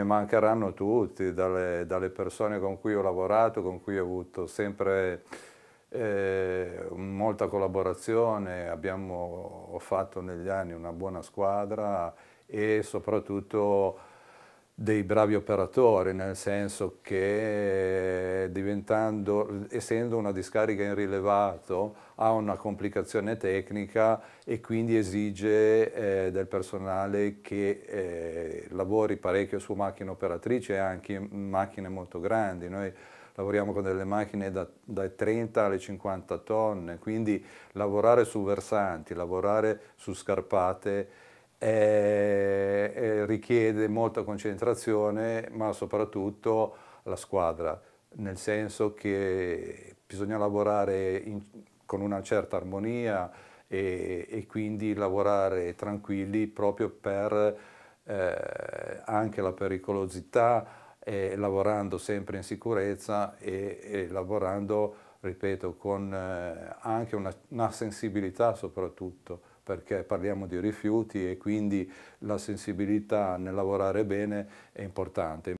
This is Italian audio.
Mi mancheranno tutti, dalle, dalle persone con cui ho lavorato, con cui ho avuto sempre eh, molta collaborazione, abbiamo, ho fatto negli anni una buona squadra e soprattutto dei bravi operatori, nel senso che diventando, essendo una discarica in rilevato, ha una complicazione tecnica e quindi esige eh, del personale che eh, lavori parecchio su macchine operatrici e anche macchine molto grandi. Noi lavoriamo con delle macchine da, dai 30 alle 50 tonne, quindi lavorare su versanti, lavorare su scarpate eh, richiede molta concentrazione, ma soprattutto la squadra nel senso che bisogna lavorare in, con una certa armonia e, e, quindi lavorare tranquilli proprio per eh, anche la pericolosità, eh, lavorando sempre in sicurezza e, e lavorando, ripeto, con eh, anche una, una sensibilità soprattutto, perché parliamo di rifiuti e quindi la sensibilità nel lavorare bene è importante.